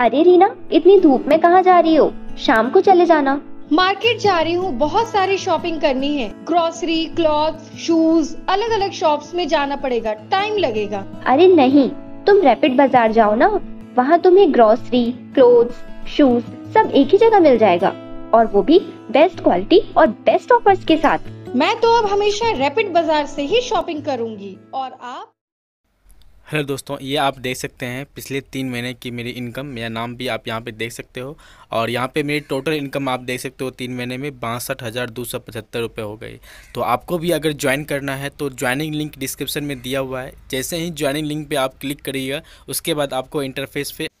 अरे रीना इतनी धूप में कहाँ जा रही हो शाम को चले जाना मार्केट जा रही हूँ बहुत सारी शॉपिंग करनी है ग्रोसरी क्लॉथ शूज अलग अलग शॉप्स में जाना पड़ेगा टाइम लगेगा अरे नहीं तुम रैपिड बाजार जाओ ना वहाँ तुम्हें ग्रोसरी क्लोथ शूज सब एक ही जगह मिल जाएगा और वो भी बेस्ट क्वालिटी और बेस्ट ऑफर्स के साथ मैं तो अब हमेशा रैपिड बाजार से ही शॉपिंग करूंगी और आप हेलो दोस्तों ये आप देख सकते हैं पिछले तीन महीने की मेरी इनकम मेरा नाम भी आप यहाँ पे देख सकते हो और यहाँ पे मेरी टोटल इनकम आप देख सकते हो तीन महीने में बासठ हज़ार दो सौ पचहत्तर रुपये हो गई तो आपको भी अगर ज्वाइन करना है तो ज्वाइनिंग लिंक डिस्क्रिप्शन में दिया हुआ है जैसे ही ज्वाइनिंग लिंक पर आप क्लिक करिएगा उसके बाद आपको इंटरफेस पर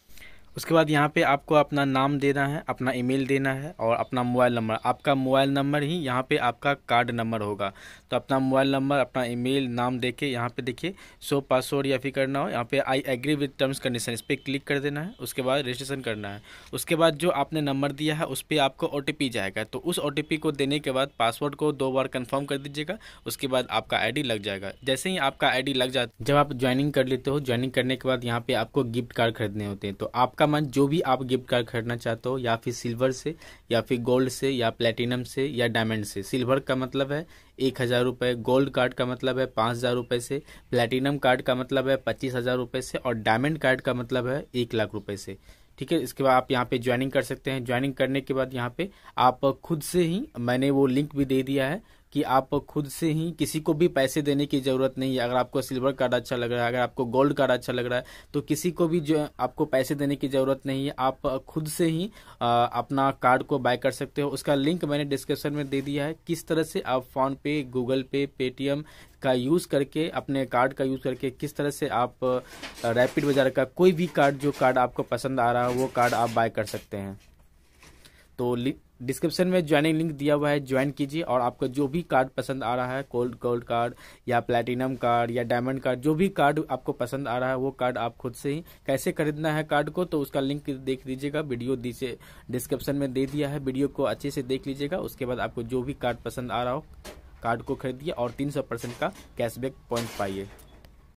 उसके बाद यहाँ पे आपको अपना नाम देना है अपना ईमेल देना है और अपना मोबाइल नंबर आपका मोबाइल नंबर ही यहाँ पे आपका कार्ड नंबर होगा तो अपना मोबाइल नंबर अपना ईमेल नाम दे के यहाँ पर देखिए सो पासवर्ड या फिर करना हो यहाँ पे I agree with terms condition इस पर क्लिक कर देना है उसके बाद रजिस्ट्रेशन करना है उसके बाद जो आपने नंबर दिया है उस पर आपको ओ जाएगा तो उस ओ को देने के बाद पासवर्ड को दो बार कन्फर्म कर दीजिएगा उसके बाद आपका आई लग जाएगा जैसे ही आपका आई लग जाता जब आप ज्वाइनिंग कर लेते हो ज्वाइनिंग करने के बाद यहाँ पर आपको गिफ्ट कार्ड खरीदने होते हैं तो आपका सामान जो भी आप गिफ्ट कार्ड खरीदना चाहते हो या फिर सिल्वर से या फिर गोल्ड से या प्लेटिनम से या डायमंड से सिल्वर का मतलब है एक हज़ार रुपये गोल्ड कार्ड का मतलब है पाँच हज़ार रुपये से प्लेटिनम कार्ड का मतलब है पच्चीस हज़ार रुपये से और डायमंड कार्ड का मतलब है एक लाख रुपये से ठीक है इसके बाद आप यहाँ पे ज्वाइनिंग कर सकते हैं ज्वाइनिंग करने के बाद यहाँ पे आप खुद से ही मैंने वो लिंक भी दे दिया है कि आप खुद से ही किसी को भी पैसे देने की ज़रूरत नहीं है अगर आपको सिल्वर कार्ड अच्छा लग रहा है अगर आपको गोल्ड कार्ड अच्छा लग रहा है तो किसी को भी जो आपको पैसे देने की ज़रूरत नहीं है आप खुद से ही आ, अपना कार्ड को बाय कर सकते हो उसका लिंक मैंने डिस्क्रिप्शन में दे दिया है किस तरह से आप फ़ोनपे गूगल पे पेटीएम का यूज़ करके अपने कार्ड का यूज़ करके किस तरह से आप रैपिड बाज़ार का कोई भी कार्ड जो कार्ड आपको पसंद आ रहा है वो कार्ड आप बाय कर सकते हैं तो डिस्क्रिप्शन में ज्वाइनिंग लिंक दिया हुआ है ज्वाइन कीजिए और आपका जो भी कार्ड पसंद आ रहा है गोल्ड गोल्ड कार्ड या प्लेटिनम कार्ड या डायमंड कार्ड जो भी कार्ड आपको पसंद आ रहा है वो कार्ड आप खुद से ही कैसे खरीदना है कार्ड को तो उसका लिंक देख लीजिएगा वीडियो डिस्क्रिप्शन में दे दिया है वीडियो को अच्छे से देख लीजिएगा उसके बाद आपको जो भी कार्ड पसंद आ रहा हो कार्ड को खरीदिए और तीन परसेंट का कैशबैक पॉइंट पाइए